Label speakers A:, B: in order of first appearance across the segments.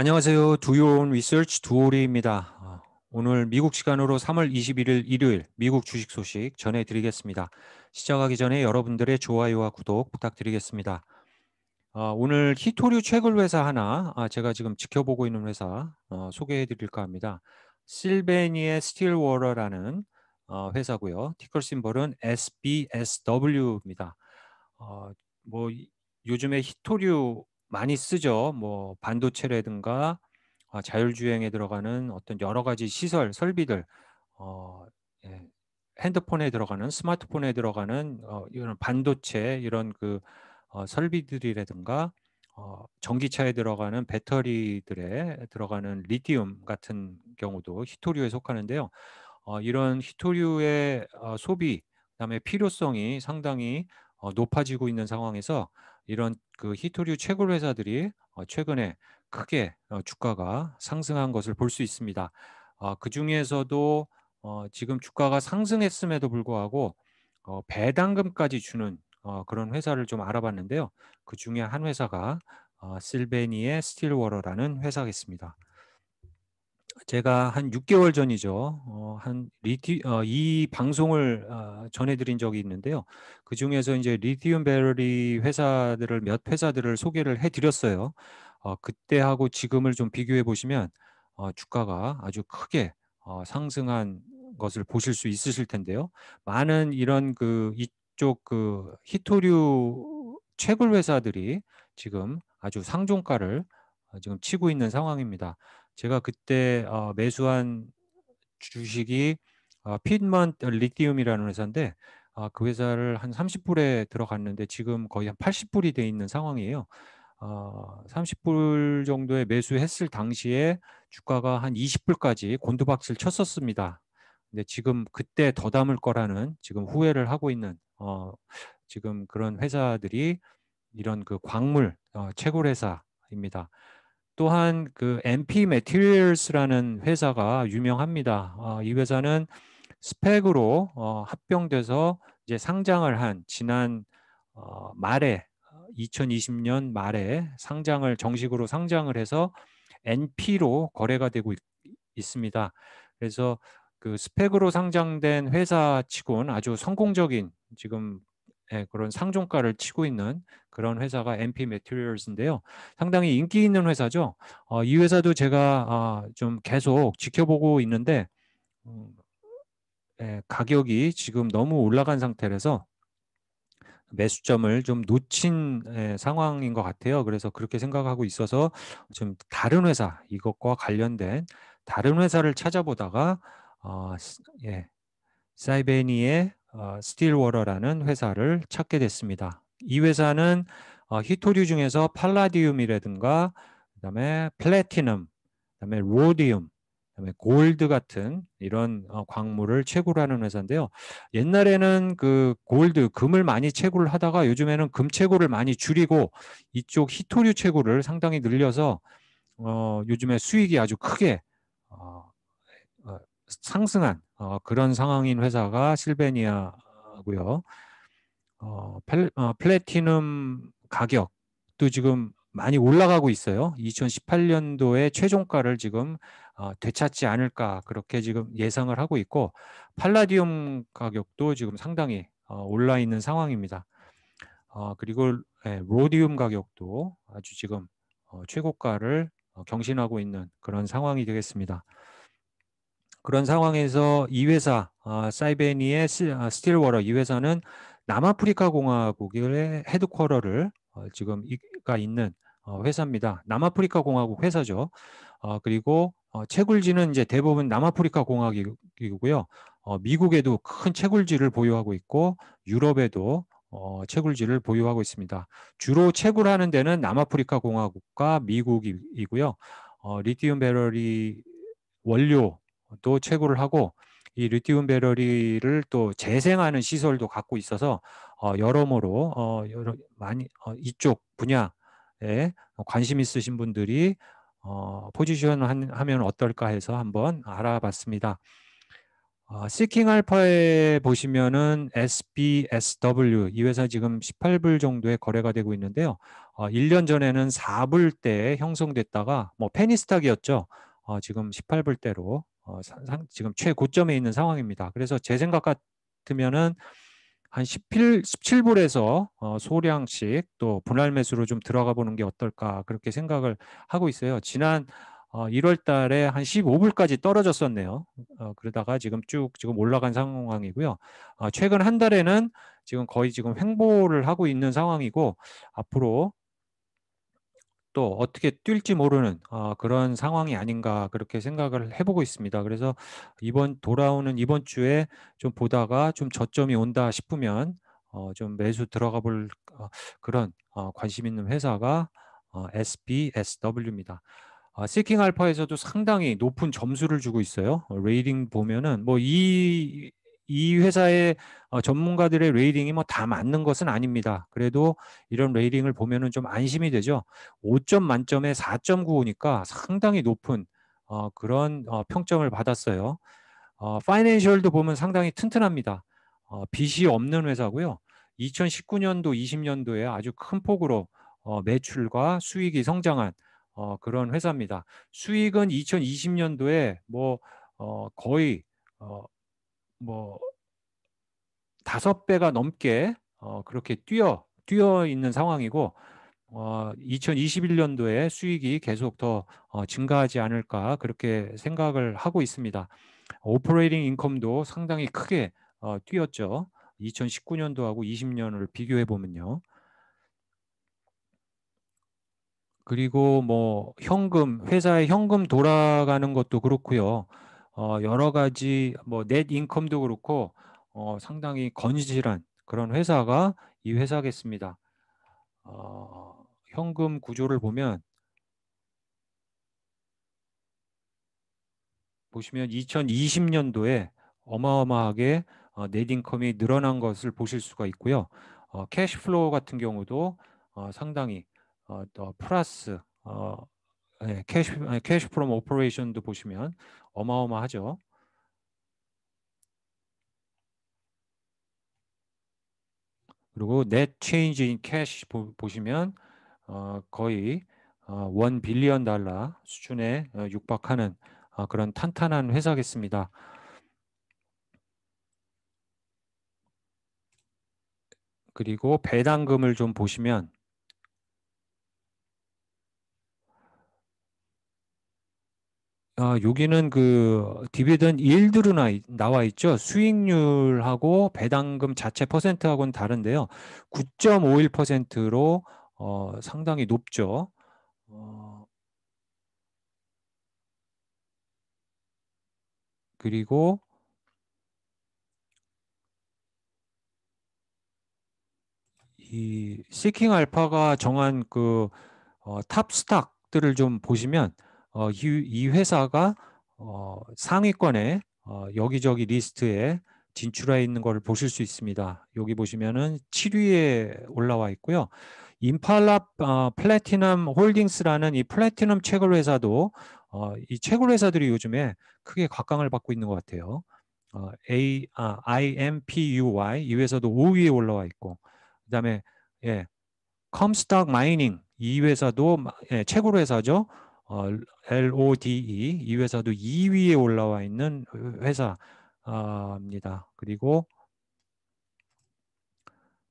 A: 안녕하세요. 두요온 리서치 두오리입니다. 오늘 미국 시간으로 3월 21일 일요일 미국 주식 소식 전해드리겠습니다. 시작하기 전에 여러분들의 좋아요와 구독 부탁드리겠습니다. 어, 오늘 히토류 최글 회사 하나 아, 제가 지금 지켜보고 있는 회사 어, 소개해드릴까 합니다. 실베니의 스틸워러라는 어, 회사고요. 티컬 심벌은 SBSW입니다. 뭐 요즘에 히토류 많이 쓰죠. 뭐 반도체라든가 어, 자율주행에 들어가는 어떤 여러 가지 시설 설비들, 어, 예, 핸드폰에 들어가는 스마트폰에 들어가는 어, 이런 반도체 이런 그 어, 설비들이라든가 어, 전기차에 들어가는 배터리들에 들어가는 리튬 같은 경우도 히토류에 속하는데요. 어, 이런 히토류의 어, 소비 그다음에 필요성이 상당히 어, 높아지고 있는 상황에서 이런 그 히토류 채굴 회사들이 어, 최근에 크게 어, 주가가 상승한 것을 볼 수 있습니다. 어, 그 중에서도 지금 주가가 상승했음에도 불구하고 배당금까지 주는 그런 회사를 좀 알아봤는데요. 그 중에 한 회사가 실베니의 스틸워러라는 회사겠습니다. 제가 한 6개월 전이죠. 어, 한 리티 어, 이 방송을 어, 전해드린 적이 있는데요. 그 중에서 이제 리튬 배터리 회사들을 몇 회사들을 소개를 해드렸어요. 어, 그때하고 지금을 좀 비교해 보시면 어, 주가가 아주 크게 어, 상승한 것을 보실 수 있으실 텐데요. 많은 이런 그 이쪽 그 히토류 채굴 회사들이 지금 아주 상종가를 어, 지금 치고 있는 상황입니다. 제가 그때 어, 매수한 주식이 어, 피드먼 리디움이라는 회사인데 아, 그 회사를 한 30불에 들어갔는데 지금 거의 한 80불이 돼 있는 상황이에요. 어, 30불 정도에 매수했을 당시에 주가가 한 20불까지 곤두박질 쳤었습니다. 근데 지금 그때 더 담을 거라는 지금 후회를 하고 있는 어, 지금 그런 회사들이 이런 그 광물 어, 채굴 회사입니다. 또한 그 MP Materials라는 회사가 유명합니다. 어, 이 회사는 스펙으로 어, 합병돼서 이제 상장을 한 지난 어, 말에 2020년 말에 상장을 정식으로 상장을 해서 NP로 거래가 되고 있, 있습니다. 그래서 그 스펙으로 상장된 회사치곤 아주 성공적인 지금 네, 그런 상종가를 치고 있는 그런 회사가 MP Materials인데요. 상당히 인기 있는 회사죠. 어, 이 회사도 제가 어, 좀 계속 지켜보고 있는데 음, 예, 가격이 지금 너무 올라간 상태라서 매수점을 좀 놓친 예, 상황인 것 같아요. 그래서 그렇게 생각하고 있어서 좀 다른 회사 이것과 관련된 다른 회사를 찾아보다가 어, 예, 사이베니의 스틸워러라는 어, 회사를 찾게 됐습니다. 이 회사는 어, 히토류 중에서 팔라디움이라든가 그다음에 플래티넘, 그다음에 로디움, 그다음에 골드 같은 이런 어, 광물을 채굴 하는 회사인데요. 옛날에는 그 골드 금을 많이 채굴을 하다가 요즘에는 금 채굴을 많이 줄이고 이쪽 히토류 채굴을 상당히 늘려서 어, 요즘에 수익이 아주 크게 어, 어 상승한 어, 그런 상황인 회사가 실베니아고요. 어, 플, 어, 플래티늄 가격도 지금 많이 올라가고 있어요. 2018년도에 최종가를 지금 어, 되찾지 않을까 그렇게 지금 예상을 하고 있고 팔라디움 가격도 지금 상당히 어, 올라 있는 상황입니다. 어, 그리고 예, 로디움 가격도 아주 지금 어, 최고가를 어, 경신하고 있는 그런 상황이 되겠습니다. 그런 상황에서 이 회사 어, 사이베니의 어, 스틸워러 이 회사는 남아프리카 공화국의 헤드쿼터를 어, 지금 가 있는 어, 회사입니다. 남아프리카 공화국 회사죠. 어, 그리고 어, 채굴지는 이제 대부분 남아프리카 공화국이고요. 어, 미국에도 큰 채굴지를 보유하고 있고 유럽에도 어, 채굴지를 보유하고 있습니다. 주로 채굴하는 데는 남아프리카 공화국과 미국이고요. 어, 리튬 배럴이 원료 또 채굴을 하고 이 리튬 배터리를 또 재생하는 시설도 갖고 있어서 어, 여러모로 어, 여러 많이 어, 이쪽 분야에 관심 있으신 분들이 어, 포지션 한, 하면 어떨까 해서 한번 알아봤습니다. 어, 시킹 알파에 보시면은 SBSW 이 회사 지금 18불 정도의 거래가 되고 있는데요. 어, 1년 전에는 4불 때 형성됐다가 뭐 페니스탁이었죠. 어, 지금 18불대로 어, 상, 지금 최고점에 있는 상황입니다. 그래서 제 생각 같으면은 한 17, 17불에서 어, 소량씩 또 분할 매수로 좀 들어가 보는 게 어떨까 그렇게 생각을 하고 있어요. 지난 어, 1월 달에 한 15불까지 떨어졌었네요. 어, 그러다가 지금 쭉 지금 올라간 상황이고요. 어, 최근 한 달에는 지금 거의 지금 횡보를 하고 있는 상황이고 앞으로 또 어떻게 뛸지 모르는 아, 그런 상황이 아닌가 그렇게 생각을 해보고 있습니다. 그래서 이번 돌아오는 이번 주에 좀 보다가 좀 저점이 온다 싶으면 어, 좀 매수 들어가 볼 어, 그런 어, 관심 있는 회사가 어, SBSW입니다. 어, 아, 시킹 알파에서도 상당히 높은 점수를 주고 있어요. 레이딩 어, 보면은 뭐이 이 회사의 어, 전문가들의 레이딩이 뭐 다 맞는 것은 아닙니다. 그래도 이런 레이딩을 보면은 좀 안심이 되죠. 5점 만점에 4.95니까 상당히 높은 어, 그런 어, 평점을 받았어요. 어, 파이낸셜도 보면 상당히 튼튼합니다. 어, 빚이 없는 회사고요. 2019년도, 20년도에 아주 큰 폭으로 어, 매출과 수익이 성장한 어, 그런 회사입니다. 수익은 2020년도에 뭐 어, 거의 어, 뭐 다섯 배가 넘게 어, 그렇게 뛰어 뛰어 있는 상황이고 어, 2021년도에 수익이 계속 더 어, 증가하지 않을까 그렇게 생각을 하고 있습니다. 오퍼레이팅 인컴도 상당히 크게 어, 뛰었죠. 2019년도하고 20년을 비교해 보면요. 그리고 뭐 현금 회사의 현금 돌아가는 것도 그렇고요. 어, 여러 가지 뭐넷 인컴도 그렇고 어, 상당히 건실한 그런 회사가 이 회사겠습니다. 어, 현금 구조를 보면 보시면 2020년도에 어마어마하게 어, 넷 인컴이 늘어난 것을 보실 수가 있고요. 어, 캐시플로우 같은 경우도 어, 상당히 어, 더 플러스 어, 캐시 캐시 프롬 오퍼레이션도 보시면 어마어마하죠. 그리고 net c h a n 보, 시면 어, 거의 어, 1 빌리언 달러 수준에 어, 육박하는 어, 그런 탄탄한 회사겠습니다. 그리고 배당금을 좀 보시면 아, 여기는 그 디비던 일드로 나, 나와 있죠. 수익률하고 배당금 자체 퍼센트하고는 다른데요. 9.51%로 어, 상당히 높죠. 어, 그리고 이 시킹 알파가 정한 그 어, 탑 스탁들을 좀 보시면 어, 이, 이 회사가 어, 상위권에 어, 여기저기 리스트에 진출해 있는 것을 보실 수 있습니다. 여기 보시면은 7위에 올라와 있고요. 임팔라 어, 플래티넘 홀딩스라는 이 플래티넘 채굴 회사도 어, 이 채굴 회사들이 요즘에 크게 각광을 받고 있는 것 같아요. 어, A 아, IMPUY 이 회사도 5위에 올라와 있고 그다음에 예, 컴스탁 마이닝 이 회사도 예, 채굴 회사죠. 어, LODE 이 회사도 2위에 올라와 있는 회사입니다. 아, 그리고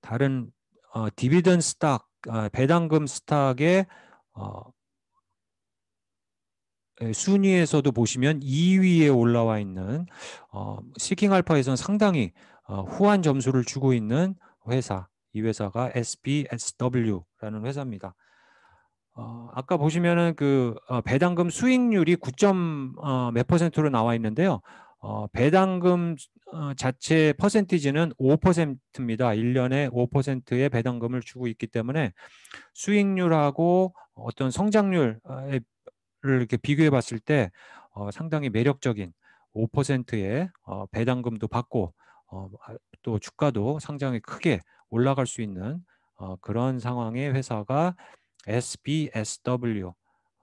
A: 다른 어, 디비던 스탁 어, 배당금 스탁의 어, 예, 순위에서도 보시면 2위에 올라와 있는 어, 시킹 알파에서는 상당히 어, 후한 점수를 주고 있는 회사 이 회사가 SBSW라는 회사입니다. 어, 아까 보시면은 그 어, 배당금 수익률이 9점 어, 몇 퍼센트로 나와 있는데요. 어, 배당금 어, 자체 퍼센티지는 5%입니다. 1년에 5%의 배당금을 주고 있기 때문에 수익률하고 어떤 성장률을 어, 이렇게 비교해 봤을 때 어, 상당히 매력적인 5%의 어, 배당금도 받고 어, 아, 또 주가도 상당히 크게 올라갈 수 있는 어, 그런 상황의 회사가 SBSW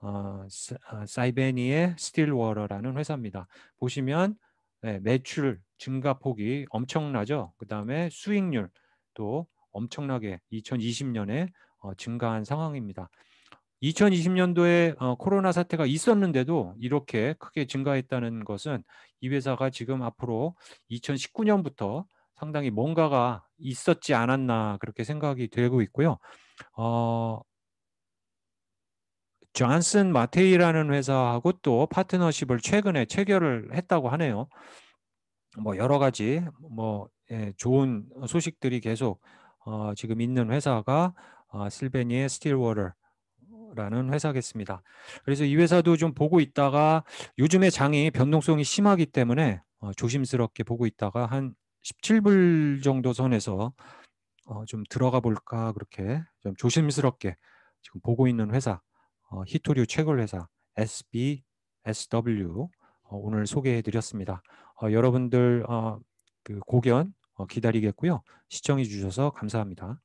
A: 어, 어, 사이베니의 스틸워러라는 회사입니다. 보시면 네, 매출 증가 폭이 엄청나죠. 그 다음에 수익률 도 엄청나게 2020년에 어, 증가한 상황입니다. 2020년도에 어, 코로나 사태가 있었는데도 이렇게 크게 증가했다는 것은 이 회사가 지금 앞으로 2019년부터 상당히 뭔가가 있었지 않았나 그렇게 생각이 되고 있고요. 어, 존슨 마테이라는 회사하고 또 파트너십을 최근에 체결을 했다고 하네요. 뭐 여러 가지 뭐 예, 좋은 소식들이 계속 어, 지금 있는 회사가 어, 실베니의 스틸워터라는 회사겠습니다. 그래서 이 회사도 좀 보고 있다가 요즘에 장이 변동성이 심하기 때문에 어, 조심스럽게 보고 있다가 한 17불 정도 선에서 어, 좀 들어가 볼까 그렇게 좀 조심스럽게 지금 보고 있는 회사 어, 히토류 채굴 회사 SBSW 어, 오늘 소개해드렸습니다. 어, 여러분들 어, 그 고견 어, 기다리겠고요. 시청해 주셔서 감사합니다.